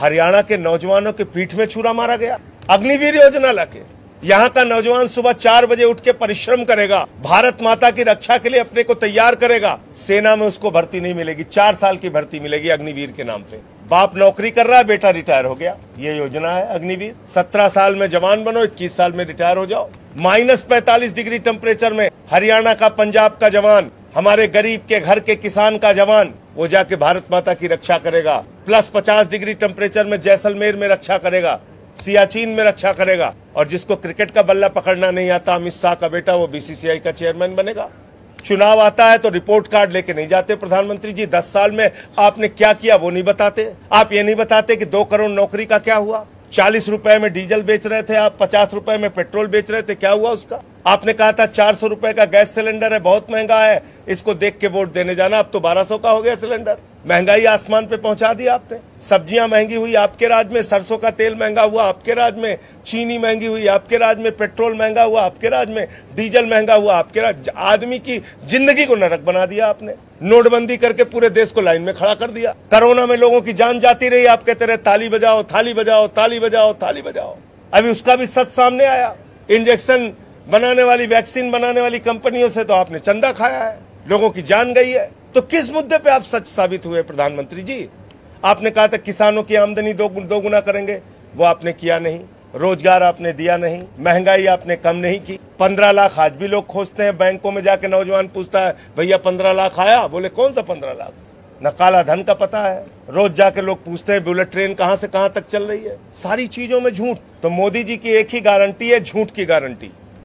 हरियाणा के नौजवानों के पीठ में छुरा मारा गया अग्निवीर योजना लाके यहाँ का नौजवान सुबह चार बजे उठ के परिश्रम करेगा भारत माता की रक्षा के लिए अपने को तैयार करेगा सेना में उसको भर्ती नहीं मिलेगी चार साल की भर्ती मिलेगी अग्निवीर के नाम पे बाप नौकरी कर रहा है बेटा रिटायर हो गया ये योजना है अग्निवीर सत्रह साल में जवान बनो इक्कीस साल में रिटायर हो जाओ माइनस पैंतालीस डिग्री टेम्परेचर में हरियाणा का पंजाब का जवान हमारे गरीब के घर के किसान का जवान वो जाके भारत माता की रक्षा करेगा प्लस पचास डिग्री टेम्परेचर में जैसलमेर में रक्षा करेगा सियाचिन में रक्षा करेगा और जिसको क्रिकेट का बल्ला पकड़ना नहीं आता अमित शाह का बेटा वो बीसीसीआई का चेयरमैन बनेगा चुनाव आता है तो रिपोर्ट कार्ड लेके नहीं जाते प्रधानमंत्री जी दस साल में आपने क्या किया वो नहीं बताते आप ये नहीं बताते कि दो करोड़ नौकरी का क्या हुआ चालीस रुपए में डीजल बेच रहे थे आप पचास रुपए में पेट्रोल बेच रहे थे क्या हुआ उसका आपने कहा था चार सौ रुपए का गैस सिलेंडर है बहुत महंगा है इसको देख के वोट देने जाना अब तो बारह सौ का हो गया सिलेंडर महंगाई आसमान पे पहुंचा दी आपने सब्जियां महंगी हुई आपके राज्य में सरसों का तेल महंगा हुआ आपके राज्य में चीनी महंगी हुई आपके राज्य में पेट्रोल महंगा हुआ आपके राज्य में डीजल महंगा हुआ आपके राज्य आदमी की जिंदगी को नरक बना दिया आपने नोटबंदी करके पूरे देश को लाइन में खड़ा कर दिया कोरोना में लोगों की जान जाती रही आप कहते रहे ताली बजाओ थाली बजाओ ताली बजाओ थाली बजाओ अभी उसका भी सच सामने आया इंजेक्शन बनाने वाली वैक्सीन बनाने वाली कंपनियों से तो आपने चंदा खाया है लोगों की जान गई है तो किस मुद्दे पे आप सच साबित हुए प्रधानमंत्री जी आपने कहा था किसानों की आमदनी दो, दो गुना करेंगे वो आपने किया नहीं रोजगार आपने दिया नहीं महंगाई आपने कम नहीं की पंद्रह लाख आज भी लोग खोजते हैं बैंकों में जाके नौजवान पूछता है भैया पंद्रह लाख आया बोले कौन सा पंद्रह लाख न काला धन का पता है रोज जाके लोग पूछते हैं बुलेट ट्रेन कहाँ से कहाँ तक चल रही है सारी चीजों में झूठ तो मोदी जी की एक ही गारंटी है झूठ की गारंटी